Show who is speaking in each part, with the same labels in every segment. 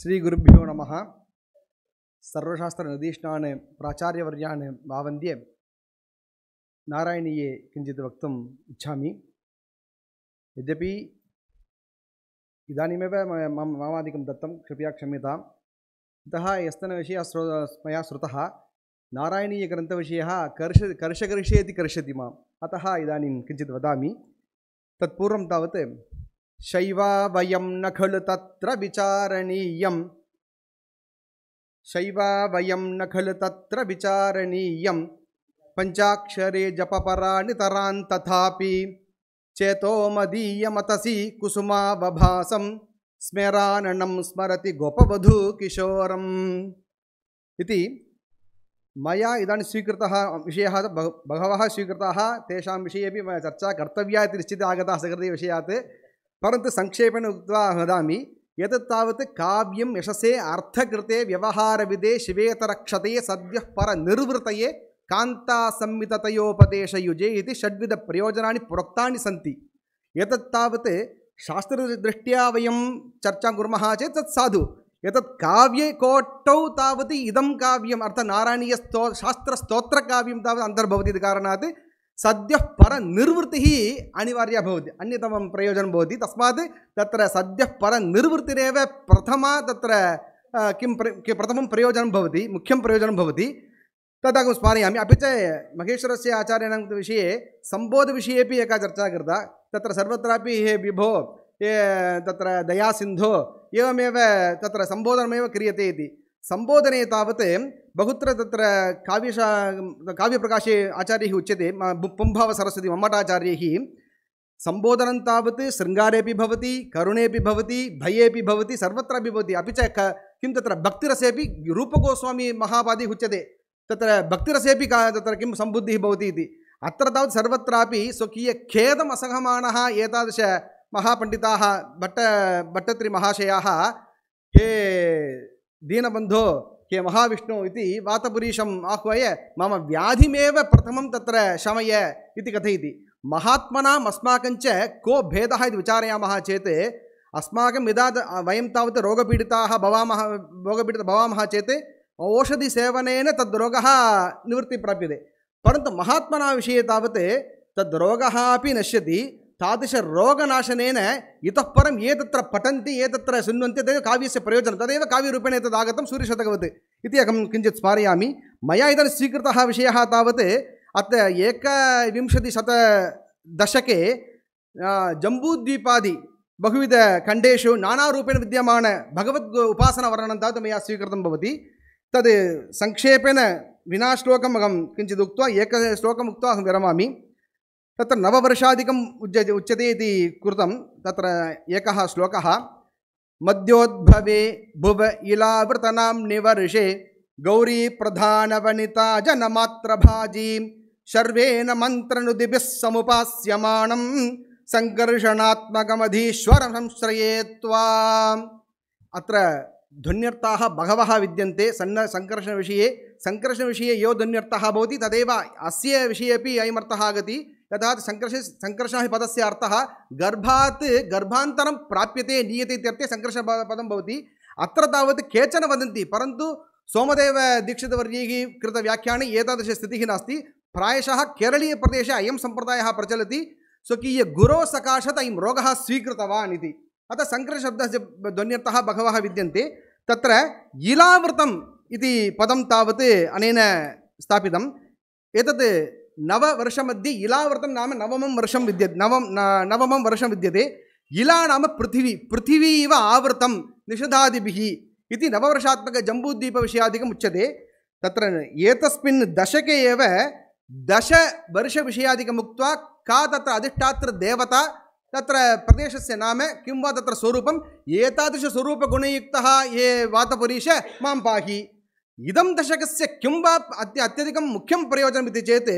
Speaker 1: ஸ்ரீகுருப்போ நம சர்வசாஸ்திரநிதீஷ்ணான் பிராச்சாரியவர்யான் பாவந்திய நாராயணீயே கிஞ்சித் வக்தும் இச்சாமி यद्यपि इदानीमेव मम मामादिकं दत्तं कृपया क्षम्यताम् अतः यस्तन विषयः श्रो मया श्रुतः नारायणीयग्रन्थविषयः कर्ष कर्षकर्षे इति कर्षति माम् अतः इदानीं किञ्चित् वदामि तत्पूर्वं तावत् शैवा वयम न खलु तत्र विचारणीयम् शैवा वयम न खलु तत्र विचारणीयम् पंचाक्षरे जपपराणि तरान् तथापि चेतो मदीयमतसि कुसुमावभासं स्मेराननं स्मरति गोपवधू किशोरम् इति मया इदानीं स्वीकृतः विषयः बहवः स्वीकृताः तेषां विषये अपि मया चर्चा कर्तव्या इति निश्चित आगता सकृते विषयात् परन्तु सङ्क्षेपेण उक्त्वा वदामि एतत् तावत् काव्यं यशसे अर्थकृते व्यवहारविदे शिवेतरक्षते सद्यः परनिर्वृतये कान्तासंहिततयोपदेशयुजे इति षड्विधप्रयोजनानि प्रोक्तानि सन्ति एतत् तावत् शास्त्रदृष्ट्या वयं चर्चां कुर्मः चेत् तत् साधु एतत् काव्ये कोट्टौ तावत् इदं काव्यम् अर्थात् नारायणीयस्तो शास्त्रस्तोत्रकाव्यं तावत् अन्तर्भवति इति कारणात् सद्यः परनिर्वृत्तिः अनिवार्या भवति अन्यतमं प्रयोजनं भवति तस्मात् तत्र सद्यः परनिर्वृत्तिरेव प्रथमा तत्र किं प्र प्रथमं प्रयोजनं भवति मुख्यं प्रयोजनं भवति तदहं स्मरामि अपि च महेश्वरस्य आचार्याणां विषये सम्बोधविषयेपि एक चर्चा करता तत्र हे विभो ये तत्र दयासिन्धो एवमेव तत्र सम्बोधनमेव क्रियते इति संबोधने तावत् बहुत तत्र काव्यशा काव्य प्रकाशे आचार्य उच्य है पुंभाव सरस्वती मम्मटाचार्य संबोधन करुणेपि श्रृंगारे भयेपि भये सर्वत्रापि भवति अपि च क रूपगोस्वामी महापादिः उच्य है भक्तिरसेपि का तत्र किं सम्बुद्धिः भवति इति अत्र तावत् सर्वत्रापि स्वकीयखेदम् असहमाणः एतादृश महापण्डिताः भट्ट भट्टत्रिमहाशयाः हे दीनबंधो हे महाविष्णु इति वातपुरीशम् आह्वाय मम व्याधिमेव प्रथमं तत्र शमय इति कथयति महात्मनाम् अस्माकञ्च को भेदः इति विचारयामः चेत् अस्माकं यदा वयं तावत् रोगपीडिताः भवामः रोगपीडिताः भवामः चेत् ओषधिसेवनेन तद्रोगः निवृत्तिः प्राप्यते परन्तु महात्मना विषये तावत् तद्रोगः अपि नश्यति तादृशरोगनाशनेन इतः परं ये तत्र पठन्ति ये तत्र शृण्वन्ति तदेव काव्यस्य प्रयोजनं तदेव काव्यरूपेण एतद् आगतं सूर्यशतकवत् इति अहं किञ्चित् स्मारयामि मया इदानीं स्वीकृतः विषयः तावत् अत्र एकविंशतिशतदशके जम्बूद्वीपादि बहुविधखण्डेषु नानारूपेण विद्यमान भगवद् उपासनावर्णनं तावत् मया स्वीकृतं भवति तद् सङ्क्षेपेण विना श्लोकम् अहं किञ्चित् उक्त्वा एकश्लोकम् उक्त्वा अहं विरमामि तत्र नववर्षादिकम् उच्य उच्यते इति कृतं तत्र एकः श्लोकः मध्योद्भवे भुव इलावृतनां निवर्षे गौरीप्रधानवनिता जनमात्रभाजीं शर्वेण मन्त्रनुदिभिः समुपास्यमाणं सङ्कर्षणात्मकमधीश्वर संश्रये त्वाम् अत्र ध्वन्यर्थाः बहवः विद्यन्ते सन्न सङ्कर्षणविषये सङ्कर्षणविषये यो ध्वन्यर्थः भवति तदेव अस्य विषये अपि अयमर्थः आगति तथा सङ्कर्ष सङ्कर्षः पदस्य अर्थः गर्भात् गर्भान्तरं प्राप्यते नीयते इत्यर्थे सङ्कर्षपदं भवति अत्र तावत् केचन वदन्ति परन्तु सोमदेवदीक्षितवर्यैः कृतव्याख्याने एतादृशस्थितिः नास्ति प्रायशः केरळीयप्रदेशे अयं सम्प्रदायः प्रचलति स्वकीयगुरो सकाशात् अयं रोगः स्वीकृतवान् इति अतः सङ्करशब्दस्य ध्वन्यर्थः बहवः विद्यन्ते तत्र इलावृतम् इति पदं तावत् अनेन स्थापितम् एतत् నవ వర్షమధ్య ఇలావర్తం నామ నవమం వర్షం విద్య నవం నవమం వర్షం విద్యతే ఇలా నామ పృథివీ పృథివీ ఇవ ఆవృతం నిషధాదిభిः ఇది నవవర్షాత్మక జంబూద్వీప విషయాధికం ఉచ్యతే తత్ర ఏతస్మిన్ దశకే ఏవ దశ వర్ష విషయాధికం ఉక్త్వా కా తత్ర అధిష్టాత్ర దేవత తత్ర ప్రదేశస్య నామ కిం వా తత్ర స్వరూపం ఏతాదృశ స్వరూపగుణయుక్త ఏ వాతపురీష మాం పాహి ಇದಂ ದಶಕಸ್ಯ ಕಿಂ ಅತ್ಯ ಅತ್ಯಧಿಕಂ ಮುಖ್ಯಂ ಪ್ರಯೋಜನಮಿತಿ ಚೇತೆ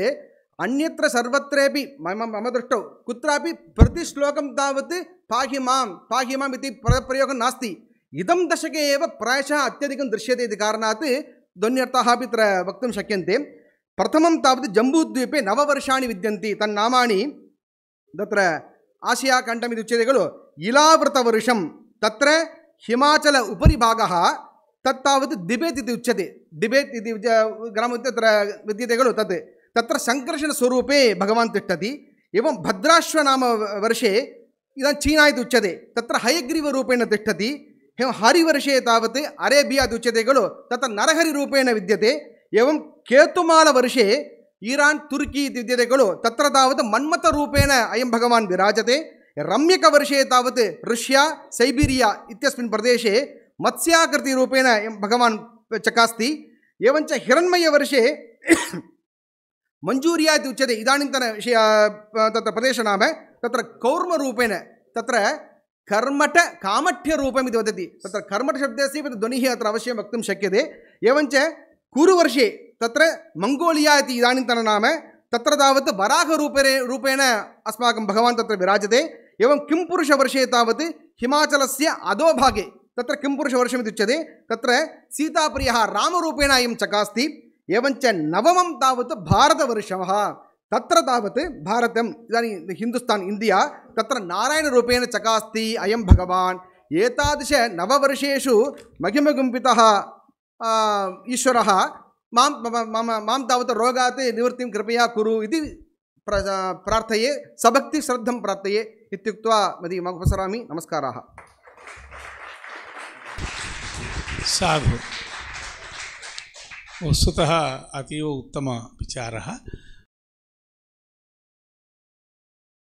Speaker 1: ಅನ್ಯತ್ರ ಸರ್ವತ್ರೇಪಿ ಮಮ ಮಮ ದೃಷ್ಟೌ ಕುತ್ರಾಪಿ ಪ್ರತಿ ಶ್ಲೋಕಂ ತಾವತ್ ಪಾಹಿ ಮಾಂ ಪಾಹಿ ಮಾಂ ಇತಿ ಪ್ರ ಪ್ರಯೋಗ ನಾಸ್ತಿ ಇದಂ ದಶಕೆ ಏವ ಪ್ರಾಯಶಃ ದೃಶ್ಯತೆ ಇತಿ ಕಾರಣಾತ್ ಧ್ವನ್ಯರ್ಥಾः अपि त्र वक्तुं शक्यन्ते प्रथमं तावत् जम्बूद्वीपे नववर्षाणि विद्यन्ति तन्नामानि तत्र आसियाखण्डमिति तत्तावत् दिबेत् इति उच्यते दिबेत् इति ग्रामं तत्र विद्यते खलु तत् तत्र सङ्कर्षणस्वरूपे भगवान् तिष्ठति एवं भद्राश्वनाम वर्षे इदानीं चीना इति उच्यते तत्र हयग्रीवरूपेण तिष्ठति एवं हरिवर्षे तावत् अरेबिया इति उच्यते खलु तत्र नरहरिरूपेण विद्यते एवं केतुमालवर्षे ईरान् तुर्की इति विद्यते खलु तत्र तावत् मन्मथरूपेण अयं भगवान् विराजते रम्यकवर्षे तावत् ऋष्या सैबीरिया इत्यस्मिन् प्रदेशे मत्स्याकृतिरूपेण भगवान् चकास्ति एवञ्च हिरण्मयवर्षे मञ्जूर्या इति उच्यते इदानीन्तनविषय तत्र प्रदेशनाम तत्र कौर्मरूपेण तत्र कर्मठ इति वदति तत्र कर्मठशब्दस्य ध्वनिः अत्र अवश्यं वक्तुं शक्यते एवञ्च कुरुवर्षे तत्र मङ्गोलिया इति इदानीन्तननाम तत्र तावत् वराहरूपेण रूपेण अस्माकं भगवान् तत्र विराजते एवं किं पुरुषवर्षे तावत् हिमाचलस्य अधोभागे तत्र किं पुरुषवर्षमित्युच्यते तत्र सीताप्रियः रामरूपेण अयं चकास्ति एवञ्च नवमं तावत् भारतवर्षः तत्र तावत् भारतम् इदानीं हिन्दुस्तान् इण्डिया तत्र नारायणरूपेण चकास्ति अयं भगवान् एतादृशनववर्षेषु महिमगुम्पितः ईश्वरः मां मम मां तावत् रोगात् निवृत्तिं कृपया कुरु इति प्र प्रार्थये सबक्तिश्रद्धं प्रार्थये इत्युक्त्वा मदीयमुपसरामि नमस्काराः साधु वस्तुतः अतीव उत्तम विचार